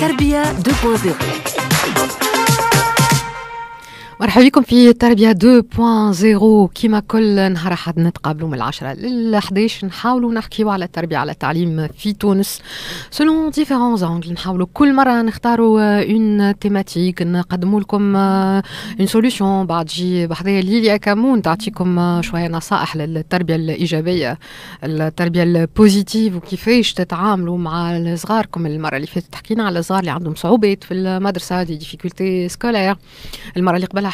Tarbia 2.0 مرحبا بكم في تربية 2.0 كيما كل نهار أحد نتقابلوا من 10 لل 11 نحاولوا نحكيوا على التربية على التعليم في تونس سلون ديفيرون زونغل نحاولوا كل مرة نختاروا اون تيماتيك نقدموا لكم اون سوليوشن بعد جي بحذايا ليليا كامون تعطيكم شوية نصائح للتربية الإيجابية التربية البوزيتيف وكيفاش تتعاملوا مع صغاركم المرة اللي فاتت حكينا على الصغار اللي عندهم صعوبات في المدرسة دي ديفيكولتي سكولير المرة اللي قبلها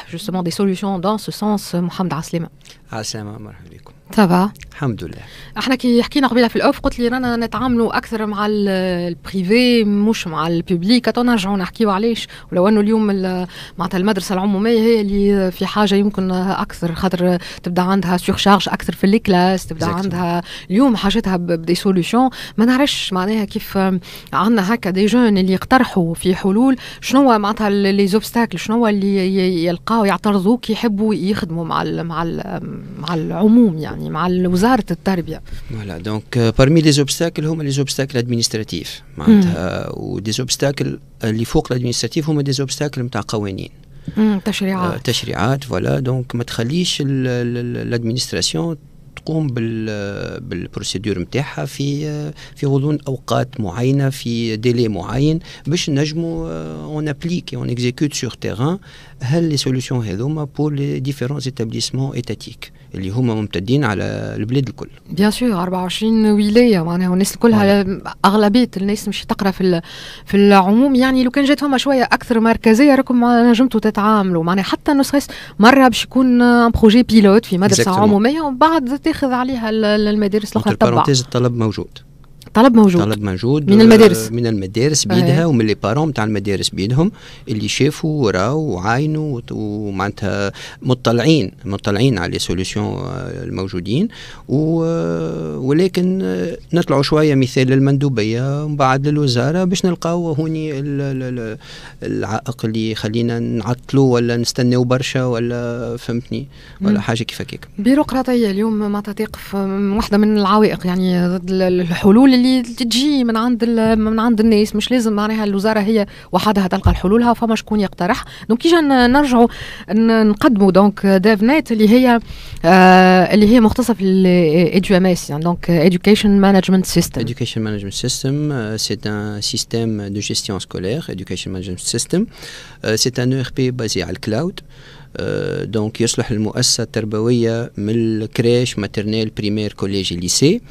justement des solutions dans ce sens, Mohamed Aslim على السلامة مرحبا بكم سافا الحمد لله احنا كي حكينا قبيله في الاوف قلت لي رانا نتعاملوا اكثر مع البريفي مش مع الببليك تو نرجعوا نحكيوا علاش ولو انه اليوم معناتها المدرسه العموميه هي اللي في حاجه يمكن اكثر خاطر تبدا عندها سيغشارج اكثر في الكلاس تبدا exactly. عندها اليوم حاجتها بدي سوليوشن ما نعرفش معناها كيف عندنا هكا دي جون اللي يقترحوا في حلول شنو معناتها لي زوبستاكل شنو اللي يلقاو يعترضوا كي يحبوا يخدموا مع الـ مع الـ مع العموم يعني مع وزاره التربيه فوالا دونك بارمي لي زوبستاكل هما لي زوبستاكل ادمينستراتيف معناتها ودي زوبستاكل اللي فوق الادمنستراتيف هما دي زوبستاكل نتاع قوانين تشريعات آه، تشريعات فوالا دونك ما تخليش الادمنستراسيون تقوم بالبروسيدور نتاعها في في غضون اوقات معينه في ديلي معين باش نجموا اون ابليك اون اكزيكوت سور تيران هل لي سوليسيون هذوما بور لي ديفيرون ايتابليسمون اتاتيك اللي هما ممتدين على البلاد الكل بيان سور 24 ولايه معناها والناس كلها اغلبيه الناس مش تقرا في في العموم يعني لو كان جات فما شويه اكثر مركزيه راكم نجمتوا تتعاملوا معناها حتى نسخس مره باش يكون ان بروجي بيلوت في مدرسه عموميه ومن بعد تاخذ عليها المدارس الاخرى تبع الطلب موجود طلب موجود طلب موجود من المدارس آه، من المدارس بيدها ومن لي بارون تاع المدارس بيدهم اللي شافوا وراوا وعاينوا ومعناتها مطلعين مطلعين على لي سوليسيون آه، الموجودين آه، ولكن نطلعوا شويه مثال للمندوبيه ومن بعد للوزاره باش نلقاو هوني العائق اللي يخلينا نعطلوا ولا نستناو برشا ولا فهمتني ولا مم. حاجه كيف هكاك بيروقراطيه اليوم ما تقف واحده من العوائق يعني ضد الحلول اللي تجي من عند من عند الناس مش لازم معناها الوزاره هي وحدها تلقى الحلولها فما شكون يقترح دونك كيجا نرجعوا نقدموا دونك دافنيت اللي هي آه اللي هي مختصه في الايديو ام اس يعني دونك ايديوكيشن مانجمنت سيستم ايديوكيشن مانجمنت سيستم سي ان سيستيم دو جيستيون سكولير ايديوكيشن مانجمنت سيستم سي ان او ار بي بازي على الكلاود أه دونك يصلح المؤسسه التربويه من الكريش ماترنيل بريمير كوليجي ليسي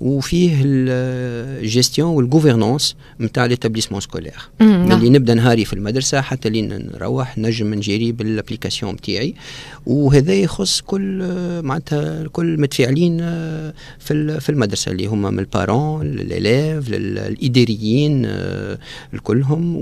وفيه الجيستيون والغوفرنونس نتاع ليتابليسمون سكولير اللي نبدا نهاري في المدرسه حتى لين نروح نجم نجيري بالابليكاسيون نتاعي وهذا يخص كل معناتها كل متفاعلين آه، في في المدرسه اللي هما من البارون للاليف للاداريين آه، الكلهم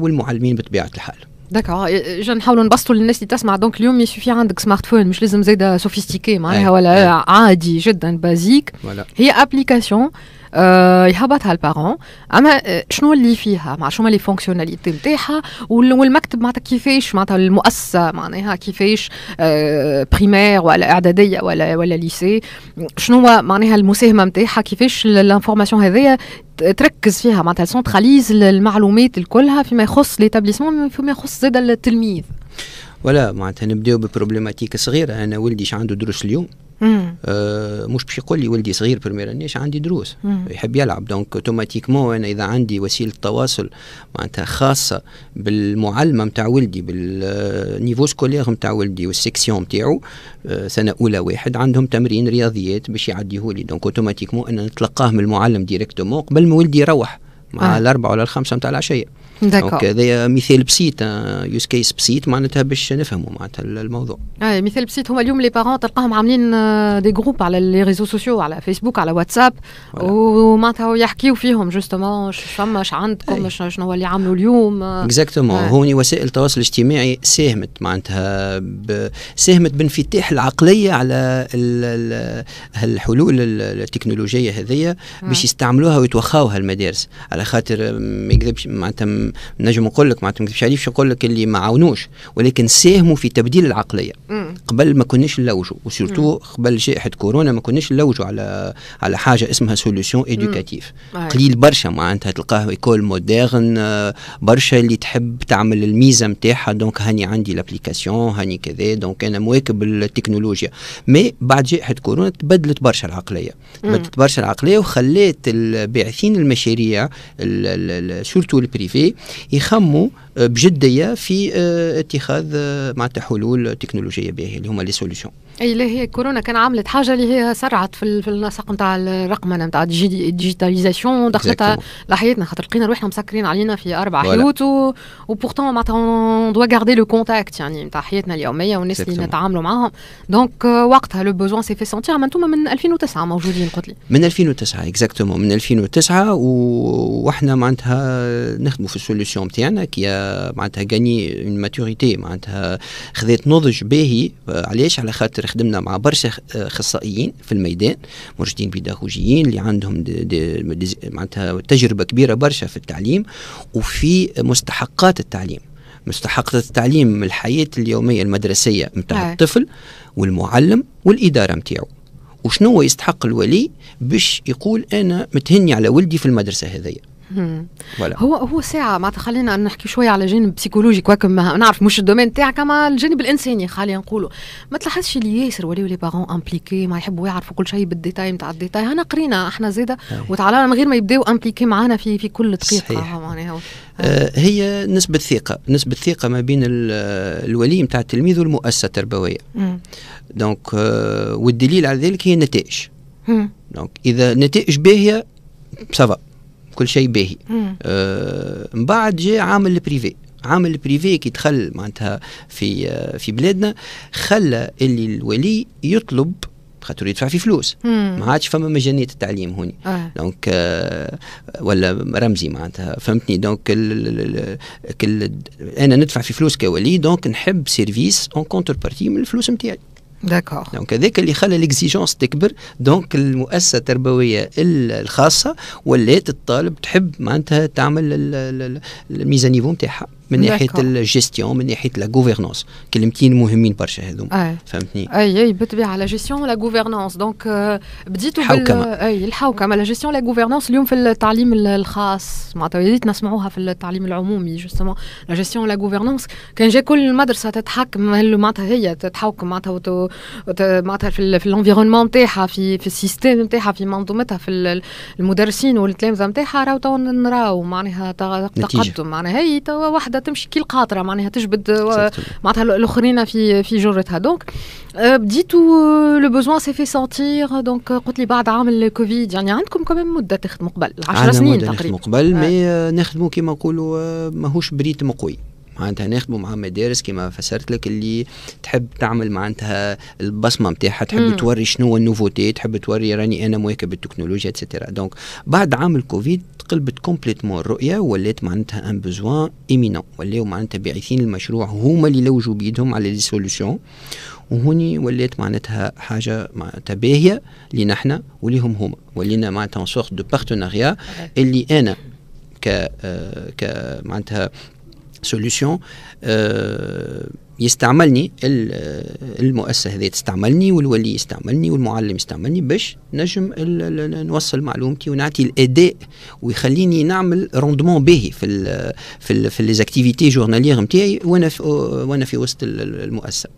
والمعلمين بطبيعه الحال D'accord, euh, je vais essayer de passer les gens qui donc aujourd'hui il suffit d'avoir un hein, smartphone, je ne veux pas être sophistiqué, c'est hein, euh, très basique, c'est une application. آه، يهبطها البارون اما آه، شنو اللي فيها مع شنو لي فونكسيوناليتي نتاعها والمكتب معناتها كيفاش معناتها المؤسسه معناها كيفاش بريمير آه، ولا اعداديه ولا ولا ليسي شنو معناها المساهمه نتاعها كيفاش الانفورماسيون هذيا تركز فيها معناتها سنتراليز المعلومات كلها فيما يخص ليتابليسمون فيما يخص زاد التلميذ ولا معناتها نبداو ببروبليماتيك صغيره انا ولدي عنده دروس اليوم آه مش باش يقول لي ولدي صغير برميرانيش عندي دروس مم. يحب يلعب دونك اوتوماتيكمون انا اذا عندي وسيله تواصل معناتها خاصه بالمعلمه نتاع ولدي بالنيفو سكولير نتاع ولدي والسيكسيون نتاعو آه سنه اولى واحد عندهم تمرين رياضيات باش يعديهولي دونك اوتوماتيكمون انا نتلقاه من المعلم ديريكتومون قبل ما ولدي يروح مع آه. الاربعه ولا الخمسه نتاع العشيه دونك هذايا مثال بسيط يوز كيس بسيط معناتها باش نفهموا معناتها الموضوع اي مثال بسيط هما اليوم لي بارون تلقاهم عاملين دي آه، جروب على لي ريزو سوسيو على فيسبوك على واتساب ومعناتها يحكيو فيهم جوستومون فما عندكم شنو هو اللي عملوا اليوم اكزاكتومون آه. هوني وسائل التواصل الاجتماعي ساهمت معناتها ساهمت بانفتاح العقليه على الحلول التكنولوجيه هذيا آه. باش يستعملوها ويتوخاوها المدارس على خاطر ما يكذبش معناتها نجم نقول لك معناتها ما نكذبش عليك نقول لك اللي ما عاونوش ولكن ساهموا في تبديل العقليه قبل ما كناش نلوجوا وسورتو قبل جائحه كورونا ما كناش نلوجوا على على حاجه اسمها سوليسيون ايديوكاتيف قليل برشا معناتها تلقاه ايكول موديرن برشا اللي تحب تعمل الميزه نتاعها دونك هاني عندي لابليكاسيون هاني كذا دونك انا مواكب التكنولوجيا مي بعد جائحه كورونا تبدلت برشا العقليه تبدلت برشا العقليه وخلات الباعثين المشاريع سورتو البريفي يخموا آه، بجديه في آه، اتخاذ آه، معناتها حلول تكنولوجيه باهيه اللي هما لي سوليسيون اي اللي هي كورونا كان عملت حاجه اللي هي سرعت في, في النسق نتاع الرقمنه نتاع الديجيتاليزاسيون دخلتها لحياتنا خاطر لقينا روحنا مسكرين علينا في اربع حيوت وبورتون معناتها دوا غاردي لو كونتاكت يعني نتاع حياتنا اليوميه والناس اللي نتعاملوا معاهم دونك euh, وقتها لو بوزوان سي في سونتير اما انتم من 2009 موجودين قلت لي من 2009 اكزاكتومون من 2009 وحنا معناتها نخدموا في السوليسيون نتاعنا كي معناتها غاني اون ماتوريتي معناتها خذيت نضج باهي آه، علاش على خاطر خاطر خدمنا مع برشا اخصائيين آه، في الميدان مرشدين بيداغوجيين اللي عندهم دي دي معناتها تجربه كبيره برشا في التعليم وفي مستحقات التعليم مستحقات التعليم الحياة اليومية المدرسية نتاع الطفل والمعلم والإدارة نتاعو وشنو يستحق الولي باش يقول أنا متهني على ولدي في المدرسة هذيا فوالا hmm. هو هو ساعه معناتها خلينا نحكي شويه على جانب بسيكولوجي كواك نعرف مش الدومين تاعك اما الجانب الانساني خلينا نقولوا ما تلاحظش اللي ياسر ولاو لي بارون امبليكي ما يحبوا يعرفوا كل شيء بالديتاي نتاع الديتاي هنا قرينا احنا زاده آه. وتعالى من غير ما يبداو امبليكي معانا في في كل دقيقه صحيح. آه، معناها آه، هي نسبة ثقة نسبة ثقة ما بين الولي نتاع التلميذ والمؤسسة التربوية دونك والدليل على ذلك هي النتائج دونك إذا نتائج باهية سافا كل شيء باهي من آه بعد جاء عامل البريفي عامل البريفي كي دخل معناتها في آه، في بلادنا خلى اللي الولي يطلب خاطر يدفع في فلوس ما عادش فما مجانيه التعليم هوني آه. دونك آه، ولا رمزي معناتها فهمتني دونك كل كل انا ندفع في فلوس كولي دونك نحب سيرفيس اون كونتر بارتي من الفلوس نتاعي داكور دونك هذاك اللي خلى ليكزيجونس تكبر دونك المؤسسه التربويه الخاصه ولات الطالب تحب معناتها تعمل الميزانيفو نتاعها من ناحيه الجيستيون من ناحيه لا غوفيرنونس كلمتين مهمين برشا هذوما فهمتني اي اي بالطبيعه على جيستيون لا غوفيرنونس دونك بديتوا الحوكمه اي الحوكمه لا جيستيون لا غوفيرنونس اليوم في التعليم الخاص معناتها يا ريت نسمعوها في التعليم العمومي جوستومون لا جيستيون لا غوفيرنونس كان جا كل مدرسه تتحكم معناتها هي تتحكم معناتها معناتها في الانفيرونمون نتاعها في في السيستيم نتاعها في منظومتها في المدرسين والتلامذه نتاعها راهو تو نراو معناها تقدم معناها هي تو وحده تمشي كي القاطره معناها تجبد معناتها الاخرين في في جرتها دونك أه، بديتو لو بوزوان سي في سونتير دونك أه، قلت لي بعد عام الكوفيد يعني عندكم كمان مده تخدموا قبل 10 سنين تقريبا مده تخدموا قبل مي آه. نخدموا كيما نقولوا ماهوش بريتم قوي معناتها نخدموا مع مدارس كما فسرت لك اللي تحب تعمل معناتها البصمه نتاعها تحب مم. توري شنو النوفوتي تحب توري راني انا مواكب التكنولوجيا اتسيتيرا دونك بعد عام الكوفيد تقلبت كومبليتمون الرؤيه ولات معناتها ان بوزوان ايمينون ولاو معناتها باعثين المشروع هما اللي لوجوا بيدهم على لي سوليسيون وهوني ولات معناتها حاجه معناتها باهيه لينا احنا وليهم هما ولينا معناتها سورت دو بارتناريا اللي انا ك آه، ك معناتها solution. Euh, يستعملني المؤسسه هذه تستعملني والولي يستعملني والمعلم يستعملني باش نجم نوصل معلومتي ونعطي الاداء ويخليني نعمل روندمون باهي في الـ في الـ في ليزاكتيفيتي جورناليير نتاعي وانا في وانا في وسط المؤسسه.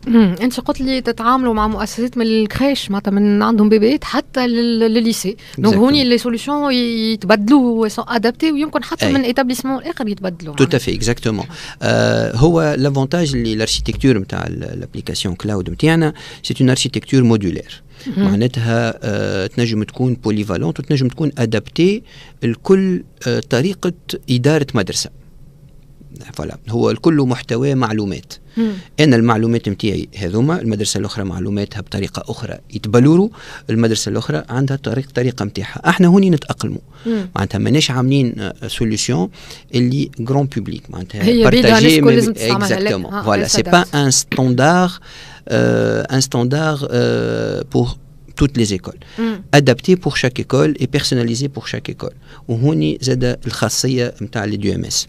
انت قلت لي تتعاملوا مع مؤسسات من الكريش معناتها من عندهم بيبيات حتى لليسي دونك هوني لي سوليسيون يتبدلوا سون ادابتي ويمكن حتى من ايتابليسمون اخر يتبدلوا. تو افي اكزاكتومون هو لافونتاج اللي الاركيتكتور نتاع الابليكاسيون كلاود نتاعنا سي اون اركيتكتور مودولير معناتها آه تنجم تكون بوليفالونت وتنجم تكون ادابتي لكل آه طريقه اداره مدرسه فلا هو الكل محتوى معلومات مم. انا المعلومات نتاعي هذوما المدرسه الاخرى معلوماتها بطريقه اخرى يتبلوروا المدرسه الاخرى عندها طريق طريقه نتاعها احنا هوني نتاقلموا معناتها ماناش عاملين سوليوشن آه، اللي جرون بوبليك معناتها بارتاجي اكزاكتومون فوالا سي با ان ستاندار ان ستاندار بور toutes les écoles adapté pour chaque école et personnalisé pour chaque école وهوني زاد الخاصيه نتاع لي دي ام اس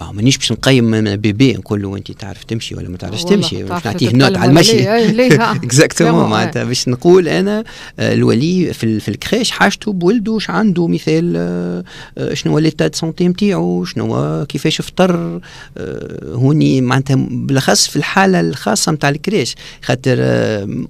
ما مانيش باش نقيم بيبي نقول له انت تعرف تمشي ولا ما تعرفش تمشي باش نعطيه نوت على المشي اكزاكتومون معناتها باش نقول انا آه، الولي في, في الكريش حاجته بولده واش عنده مثال آه، آه، شنو هو ليتا سونتي نتاعو شنو كيفاش فطر هوني معناتها بالاخص في الحاله الخاصه نتاع الكريش خاطر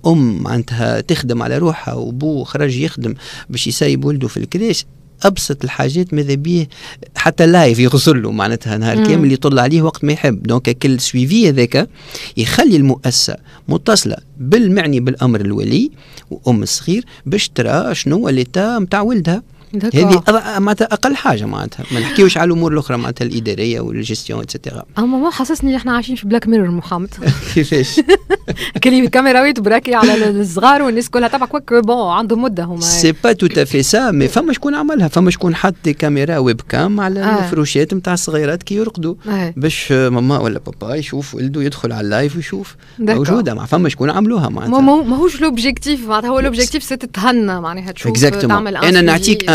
ام معناتها تخدم على روحها وبو خرج يخدم باش يسايب ولده في الكريش ابسط الحاجات ماذا بيه حتى لايف يغزل له معناتها نهار كامل يطل عليه وقت ما يحب دونك كل سويفي هذاك يخلي المؤسسه متصله بالمعني بالامر الولي وام الصغير باش ترى شنو ليتا نتاع ولدها هذه معناتها اقل حاجه معناتها ما نحكيوش على الامور الاخرى معناتها الاداريه والجستيون اتسيتيرا اما ما حسسني احنا عايشين في بلاك ميرور محمد كيفاش كلمه كاميراويت براكي على الصغار والناس كلها تبع كوك بون عندهم مده هما سي با تو تافي سا مي فما شكون عملها فما شكون حط كاميرا ويب كام على آه. الفروشات نتاع الصغيرات كي يرقدوا آه. باش ماما ولا بابا يشوف ولده يدخل على اللايف ويشوف موجوده مع فما شكون عملوها معناتها ماهوش لوبجيكتيف معناتها هو لوبجيكتيف سي تتهنى معناها تشوف تعمل انا نعطيك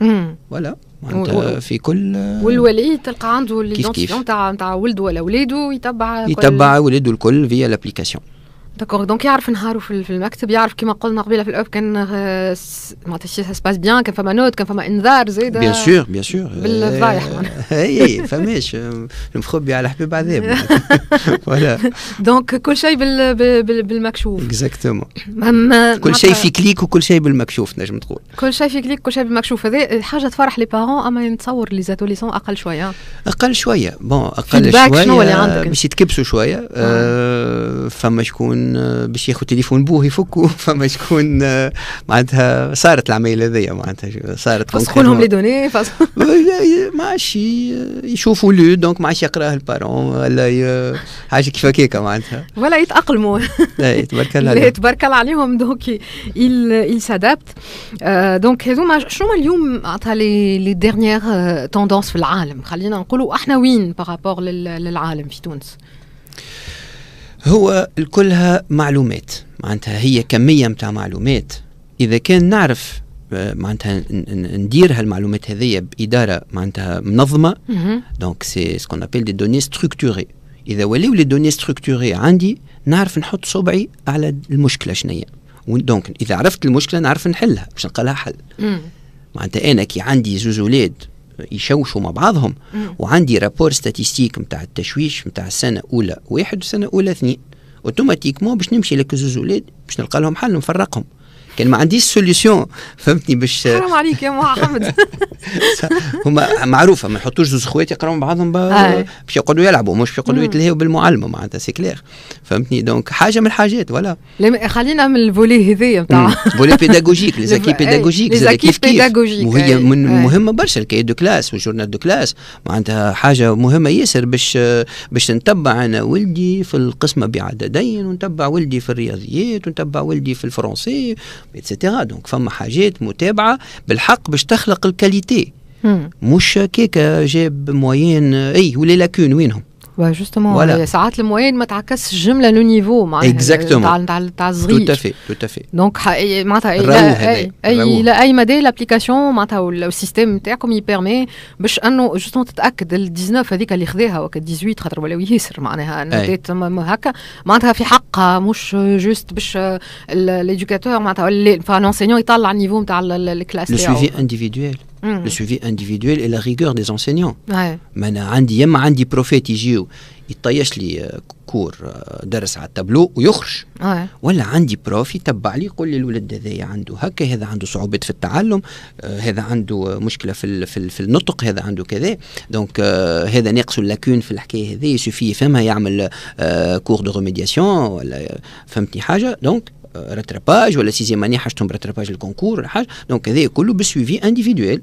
فوالا معناتها في كل والولي تلقى عنده ليدونتيفيون نتاع نتاع ولده ولا ولادو يتبع يتبع ولده الكل فيا لابليكاسيون D'accord, donc يعرف نهارو في المكتب يعرف كما قلنا قبيله في الاوب كان معناتها سي سباس بيان كان فما نوت كان فما انذار زيد بيان سور بيان سور بالضايح اي فماش المخبي على حبيب عذاب فوالا دونك كل شيء بالمكشوف اكزاكتومون كل شيء في كليك وكل شيء بالمكشوف نجم تقول كل شيء في كليك كل شيء بالمكشوف هذا حاجه تفرح لي بارون اما نتصور لي زاتوليسون اقل شويه اقل شويه بون اقل شويه باش يتكبسوا شويه فما شكون آه، باش ياخذ تليفون بوه يفكه فما شكون آه، معناتها صارت العمليه هذيا معناتها صارت فسخوا لهم لي دوني ما عادش يشوفوا لو دونك ما عادش يقراه البارون ولا حاجه كيف هكاك معناتها ولا يتاقلموا تبارك الله تبارك الله عليهم دونك il s'adapte آه، دونك هذوما شنو اليوم معناتها لي لي ديرنيير توندونس في العالم خلينا نقولوا احنا وين بارابور للعالم في تونس هو كلها معلومات معناتها هي كمية متاع معلومات إذا كان نعرف آه، معناتها ندير هالمعلومات هذيا بإدارة معناتها منظمة دونك سي سكون أبيل دي دوني ستركتوري إذا وليو لي دوني ستركتوري عندي نعرف نحط صبعي على المشكلة شنية دونك إذا عرفت المشكلة نعرف نحلها باش نلقى لها حل معناتها أنا كي عندي زوز ولاد يشوشوا مع بعضهم وعندي رابور ستاتيستيك نتاع التشويش نتاع السنه اولى واحد وسنه اولى اثنين اوتوماتيكمون باش نمشي لك زوز ولاد باش نلقى لهم حل نفرقهم كان ما عنديش سوليسيون فهمتني باش حرام عليك يا محمد هما معروفه ما نحطوش زوز خوات يقراوا بعضهم آه. باش يقعدوا يلعبوا مش باش يقعدوا يتلهوا بالمعلمه معناتها سي كلير فهمتني دونك حاجه من الحاجات ولا خلينا من الفولي هذايا نتاع فولي بيداغوجيك لي زاكي بيداغوجيك لي كيف وهي آه. من آه. مهمه برشا الكاي دو كلاس والجورنال دو كلاس معناتها حاجه مهمه ياسر باش باش نتبع انا ولدي في القسمه بعددين ونتبع ولدي في الرياضيات ونتبع ولدي في الفرنسي اتسيتيرا دونك فما حاجات متابعه بالحق باش تخلق الكاليتي مش كيكا جاب موين اي ولا لاكون وينهم justement, voilà. Euh, ça a le moyen de euh, le niveau. Exactement. tout à fait, Donc, il a l'application, le système, comme il permet, justement, que le 19, hein, hein, euh, le 18, tu as 18, tu 18, l'éducateur, l'enseignant, le niveau de la classe. Le suivi individuel. مم. لو سوفي انديفيدويل اي لا ريغور دي زونسينيون ما انا عندي يما عندي بروفيت يجيو يطيش لي كور درس على التابلو ويخرج أوه. ولا عندي بروف يتبع لي يقول لي الولد هذايا عنده هكا هذا عنده صعوبات في التعلم هذا عنده مشكله في في, في النطق هذا عنده كذا دونك هذا ناقص اللاكون في الحكايه هذه يسوفي يفهمها يعمل كور دو ريميدياسيون ولا فهمتني حاجه دونك رترباج ولا سيزيام اني حاجتهم رترباج الكونكور ولا حاجه دونك هذا كله بسويفي انديفيدويل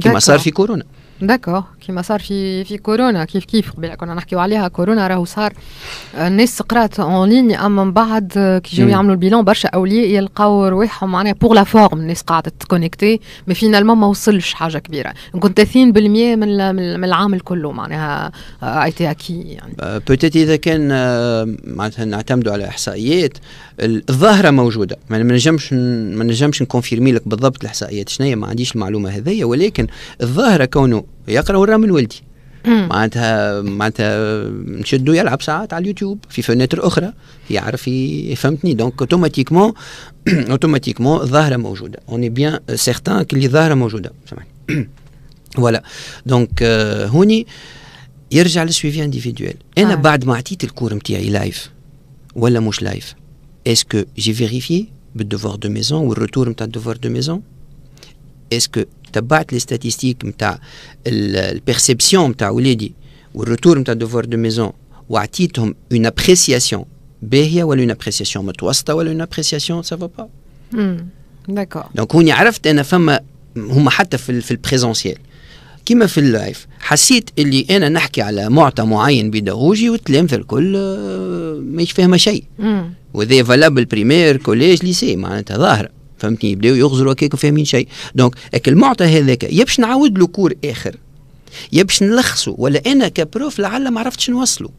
que Masafi Corona. داكو كيما صار في في كورونا كيف كيف قبل كنا نحكيو عليها كورونا راهو صار الناس قرات اون لين اما من بعد كي جاو يعملوا البيلون برشا اولياء يلقاو رواحهم معناها بوغ لا فورم الناس قاعده تكونيكتي مي فينالمون ما وصلش حاجه كبيره كنت 30% من من العام كله معناها ايتي اكي يعني بوتيت اذا كان معناتها نعتمدوا على احصائيات الظاهره موجوده ما نجمش ما نجمش نكونفيرمي لك بالضبط الاحصائيات شنو ما عنديش المعلومه هذيا ولكن الظاهره كونه Il y a Il a Donc, automatiquement, automatiquement est On est bien certain qu'il le zahra Voilà. Donc, il y a suivi individuel. live, live, est-ce que j'ai vérifié le devoir de maison ou le retour de devoir de maison Est-ce que. تبعت لي ستاتيستيك نتاع البيرسيبسيون نتاع ولادي والروتور نتاع دوفوار دو ميزون وعطيتهم اون ابريسياسيون باهيه ولا اون ابريسياسيون متوسطه ولا اون ابريسياسيون سافا با داكور دونك هوني عرفت انا فما هما حتى في, في البريزونسيال كيما في اللايف حسيت اللي انا نحكي على معطى معين بيداغوجي والتلامذه الكل آه، ماهيش فاهمه شيء وذي فالابل بريمير كوليج ليسي معناتها ظاهره فهمتني يبداو يغزروا هكاك فاهمين شيء دونك المعطى هذاك يا باش نعاود له كور اخر يا باش نلخصه ولا انا كبروف لعل ما عرفتش نوصله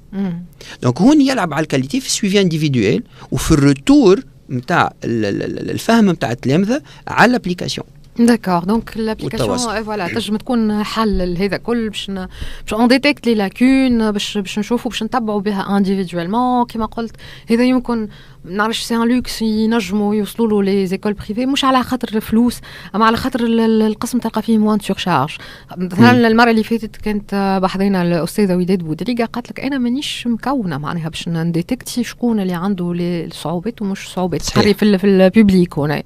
دونك هون يلعب على الكاليتي في السويفي انديفيدويل وفي الروتور نتاع الفهم نتاع التلامذه على الابليكاسيون داكور دونك لابليكاسيون فوالا آه، تنجم تكون حل لهذا كل باش باش اون ديتيكت لي لاكون باش باش نشوفوا باش نتبعوا بها انديفيدوالمون كيما قلت هذا يمكن ما نعرفش سي ان لوكس ينجموا يوصلوا له لي زيكول بريفي مش على خاطر الفلوس اما على خاطر القسم تلقى فيه موان سور شارج مثلا المره اللي فاتت كانت بحضينا الاستاذه وداد بودريقه قالت لك انا مانيش مكونه معناها باش نديتكتي شكون اللي عنده الصعوبات ومش صعوبات تقري في في البيبليك هنا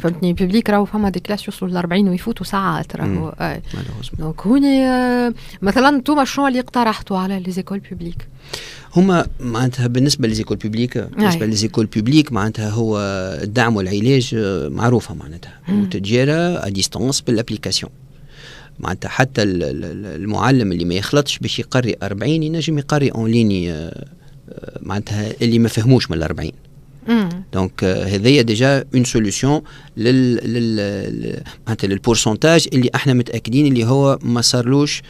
فهمتني البيبليك راهو فما دي كلاس يوصلوا ل 40 ويفوتوا ساعات راهو دونك هوني آه، مثلا انتم شنو اللي اقترحتوا على لي زيكول بيبليك هما معناتها بالنسبه ليزيكول بيبليك بالنسبه ليزيكول ليكول بوبليك معناتها هو الدعم والعلاج آه، معروفه معناتها وتجاره ا ديستونس بالابليكاسيون معناتها حتى المعلم اللي ما يخلطش باش يقري 40 ينجم يقري اون آه، ليني آه، معناتها اللي ما فهموش من ال 40 دونك هذايا ديجا اون سوليسيون لل لل معناتها للبورسونتاج اللي احنا متاكدين اللي هو ما صارلوش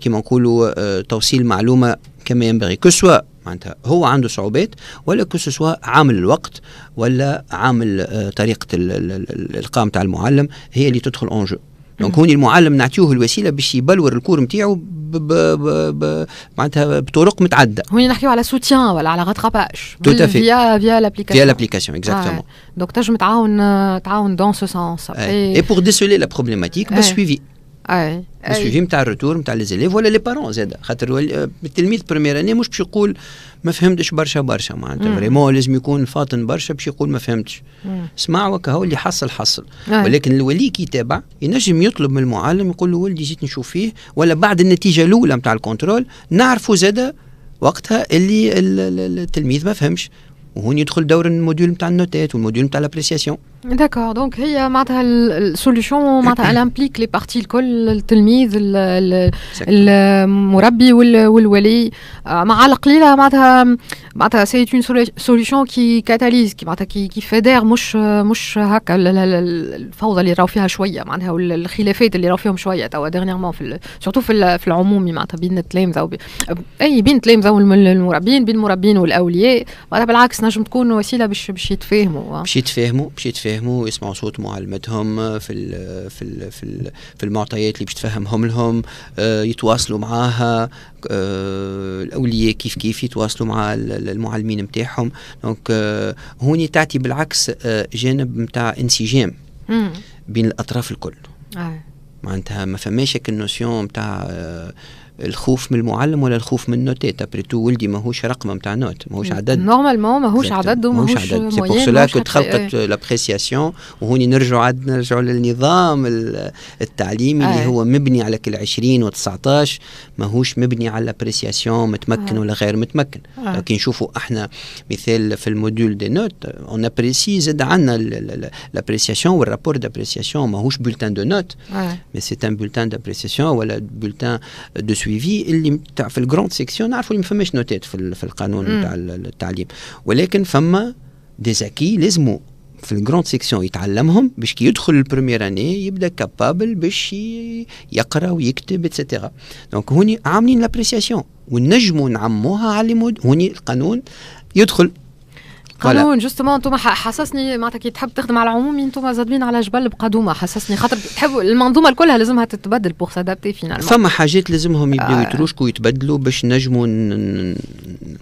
كيما نقولوا توصيل معلومه كما ينبغي سوا معناتها هو عنده صعوبات ولا سواء عامل الوقت ولا عامل آه، طريقه الالقاء نتاع المعلم هي اللي تدخل اونجو دونك هوني المعلم نعطيوه الوسيله باش يبلور الكور نتاعو معناتها بطرق متعدده هوني نحكيو على سوتيان ولا على غاتراباج تو تافي فيا فيا لابليكاسيون فيا لابليكاسيون اكزاكتومون دونك تنجم تعاون تعاون دون سو سونس اي بور ديسولي لا بروبليماتيك سويفي اي السويفي نتاع الروتور نتاع لي زيليف ولا لي بارون زاد خاطر التلميذ بريمير اني مش باش يقول ما فهمتش برشا برشا معناتها فريمون لازم يكون فاطن برشا باش يقول ما فهمتش اسمع وكهو اللي حصل حصل أي. آه. ولكن الولي كي يتابع ينجم يطلب من المعلم يقول له ولدي زيد نشوف فيه ولا بعد النتيجه الاولى نتاع الكونترول نعرفوا زاد وقتها اللي التلميذ ما فهمش وهون يدخل دور الموديول نتاع النوتات والموديول نتاع لابريسياسيون داكور دونك هي معناتها السوليوشن معناتها الامبليك لي بارتي الكل التلميذ المربي والولي مع القليله معناتها معناتها سي اون سوليوشن كي كاتاليز كي معناتها كي كي فدار مش مش هكا الفوضى اللي راو فيها شويه معناتها والخلافات اللي راو فيهم شويه توا ديرنييرمون في سورتو في, في العمومي معناتها بين التلامذه وبي... اي بين التلامذه والمربين بين المربين والاولياء معناتها بالعكس نجم تكون وسيله باش باش يتفاهموا باش يتفاهموا باش يتفاهموا يفهموا ويسمعوا صوت معلمتهم آه، في الـ في الـ في, الـ في المعطيات اللي باش تفهمهم لهم آه، يتواصلوا معاها آه، الاولياء كيف كيف يتواصلوا مع المعلمين نتاعهم دونك هوني تعطي بالعكس جانب نتاع انسجام بين الاطراف الكل معناتها ما فماش هيك النوسيون نتاع الخوف من المعلم ولا الخوف من النوتات ابري تو ولدي ماهوش رقم نتاع نوت ماهوش عدد نورمالمون ماهوش عدد وماهوش عدد سي بور سولا كو تخلقت لابريسياسيون وهوني نرجعوا عاد نرجعوا للنظام التعليمي اللي آه. هو مبني على كل 20 و19 ماهوش مبني على لابريسياسيون متمكن آه. ولا غير متمكن آه. كي نشوفوا احنا مثال في الموديول دي نوت اون ابريسي زاد عندنا لابريسياسيون والرابور دابريسياسيون ماهوش بولتان دو نوت مي سي ان بولتان دابريسياسيون ولا بولتان دو سويفي اللي تاع في الجروند سيكسيون نعرفوا اللي ما فماش نوتات في, في القانون تاع التعليم ولكن فما ديزاكي لازمو في الجروند سيكسيون يتعلمهم باش كي يدخل البريمير اني يبدا كابابل باش يقرا ويكتب اتسيتيرا دونك هوني عاملين لابريسياسيون ونجموا نعموها على هوني القانون يدخل قانون جوستومون انتم حسسني معناتها كي تحب تخدم على العمومي انتم زادمين على جبل بقدومه حسسني خاطر تحب المنظومه كلها لازمها تتبدل بوغ سادابتي فينا فما حاجات لازمهم يبداو آه. يتروشكوا ويتبدلوا باش نجموا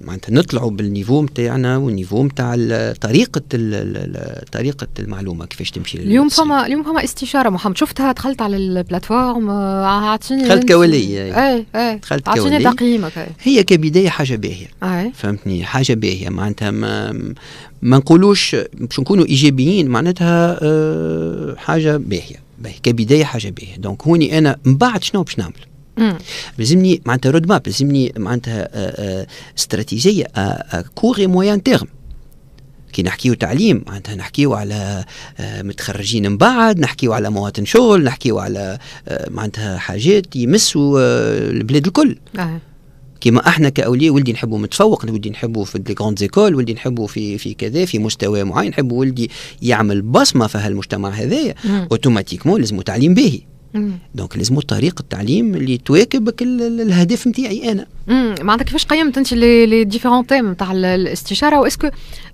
معناتها نطلعوا بالنيفو نتاعنا والنيفو نتاع طريقه طريقه المعلومه كيفاش تمشي اليوم فما اليوم فما استشاره محمد شفتها دخلت على البلاتفورم اعطيني آه، دخلت كولي اي اي إيه. دخلت كولي اعطيني تقييمك إيه. هي كبدايه حاجه باهيه إيه. فهمتني حاجه باهيه معناتها ما نقولوش باش نكونوا ايجابيين معناتها أه حاجه باهيه باهي كبدايه حاجه باهيه دونك هوني انا من بعد شنو باش نعمل لازمني معناتها رود ماب لازمني معناتها آه، آه، استراتيجيه كوري مويان تيرم كي نحكيو تعليم معناتها نحكيو على آه، متخرجين من بعد نحكيو على مواطن شغل نحكيو على معناتها حاجات يمسوا البلاد الكل آه. كيما احنا كاولياء ولدي نحبه متفوق ولدي نحبه في لي غروند زيكول ولدي نحبه في في كذا في مستوى معين نحب ولدي يعمل بصمه في هالمجتمع هذايا اوتوماتيكمون لازم تعليم باهي دونك لازم طريقه التعليم اللي تواكب الهدف نتاعي انا معناتها كيفاش قيمت انت لي ديفيرون تيم نتاع الاستشاره واسكو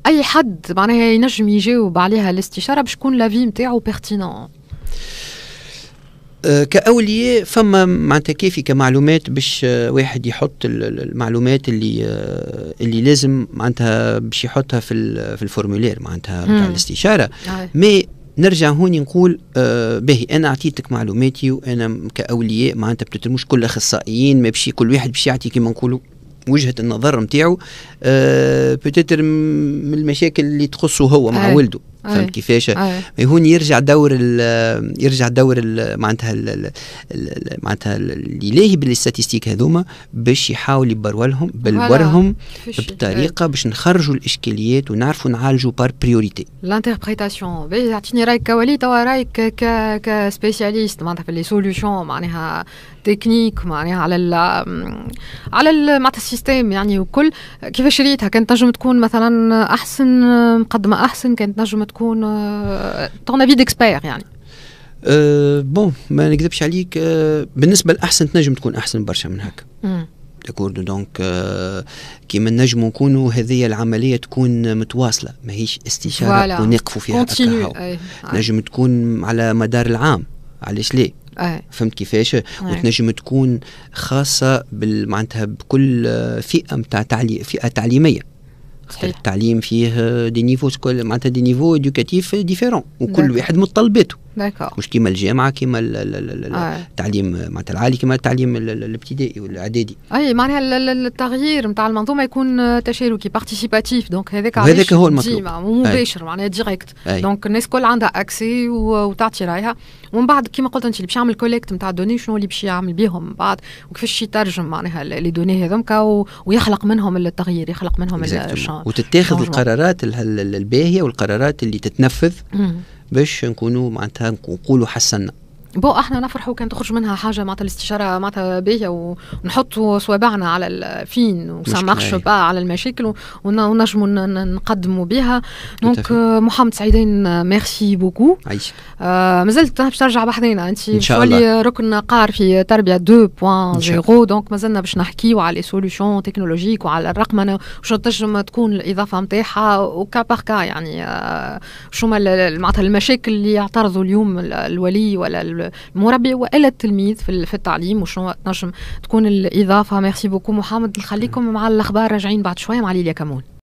اي حد معناها ينجم يجاوب عليها الاستشاره باش تكون لافي نتاعو بيرتينون آه، كأولياء فما معناتها كافي كمعلومات باش آه، واحد يحط المعلومات اللي آه، اللي لازم معناتها باش يحطها في في الفورمولير معناتها نتاع الاستشاره مي نرجع هوني نقول آه باهي انا اعطيتك معلوماتي وانا كاولياء معناتها بتترموش كل اخصائيين ما بشي كل واحد باش يعطي كيما نقولوا وجهه النظر نتاعو آه بتتر من المشاكل اللي تخصه هو مع ولده فهمت كيفاش هون يرجع دور يرجع دور معناتها معناتها اللي يلاهي بالستاتستيك هذوما باش يحاول يبرولهم بلورهم بطريقه باش نخرجوا الاشكاليات ونعرفوا نعالجوا بار بريوريتي لانتربريتاسيون باش يعطيني رايك كوالي توا رايك ك كسبيسياليست معناتها في لي سوليوشن معناها تكنيك معناها على ال على ال معناتها السيستم يعني وكل كيفاش ريتها كانت نجم تكون مثلا احسن مقدمه احسن كانت نجم تكون تكون تون افي ديكسبير يعني بون آه، ما نكذبش عليك آه، بالنسبه لاحسن تنجم تكون احسن برشا من هكا داكوردو آه، دونك كيما نجمو نكونوا هذه العمليه تكون متواصله ماهيش استشاره ونقفوا فيها أيه. نجم تكون على مدار العام علاش ليه أيه. فهمت كيفاش أيه. وتنجم تكون خاصه بالمعنتها معناتها بكل فئه نتاع تعلي... فئه تعليميه التعليم فيه دي نيفو معناتها دي نيفو ادوكاتيف ديفيرون وكل نعم. واحد متطلباته أه. مش كيما الجامعه كيما أه. التعليم معناتها العالي كيما التعليم الابتدائي والاعدادي اي معناها التغيير نتاع المنظومه يكون تشاركي بارتيسيباتيف دونك هذاك هذاك هو المطلوب مباشر معناها ديريكت دونك الناس الكل عندها اكسي وتعطي رايها ومن بعد كيما قلت انت اللي باش يعمل كوليكت نتاع الدوني شنو اللي باش يعمل بهم من بعد وكيفاش يترجم معناها لي دوني هذوك ويخلق منهم التغيير يخلق منهم الشان وتتاخذ القرارات الباهيه والقرارات اللي تتنفذ باش نكونوا معناتها نقولوا حسنا بو احنا نفرحوا كان تخرج منها حاجه معناتها الاستشاره معناتها باهيه ونحطوا صوابعنا على الفين وسامارش با إيه. آه، على المشاكل ونجموا نقدموا بها دونك محمد سعيدين ميرسي بوكو عايشك آه مازلت باش ترجع بحدينا انت تولي ركن قار في تربيه 2.0 دونك مازلنا باش نحكيو على لي سوليوشن تكنولوجيك وعلى الرقمنه وشو تنجم تكون الاضافه نتاعها وكا باغ كا يعني آه شو معناتها المشاكل اللي يعترضوا اليوم الولي ولا المربي والا التلميذ في التعليم وشنو تنجم تكون الاضافه ميرسي بوكو محمد نخليكم مع الاخبار راجعين بعد شويه مع ليليا كمون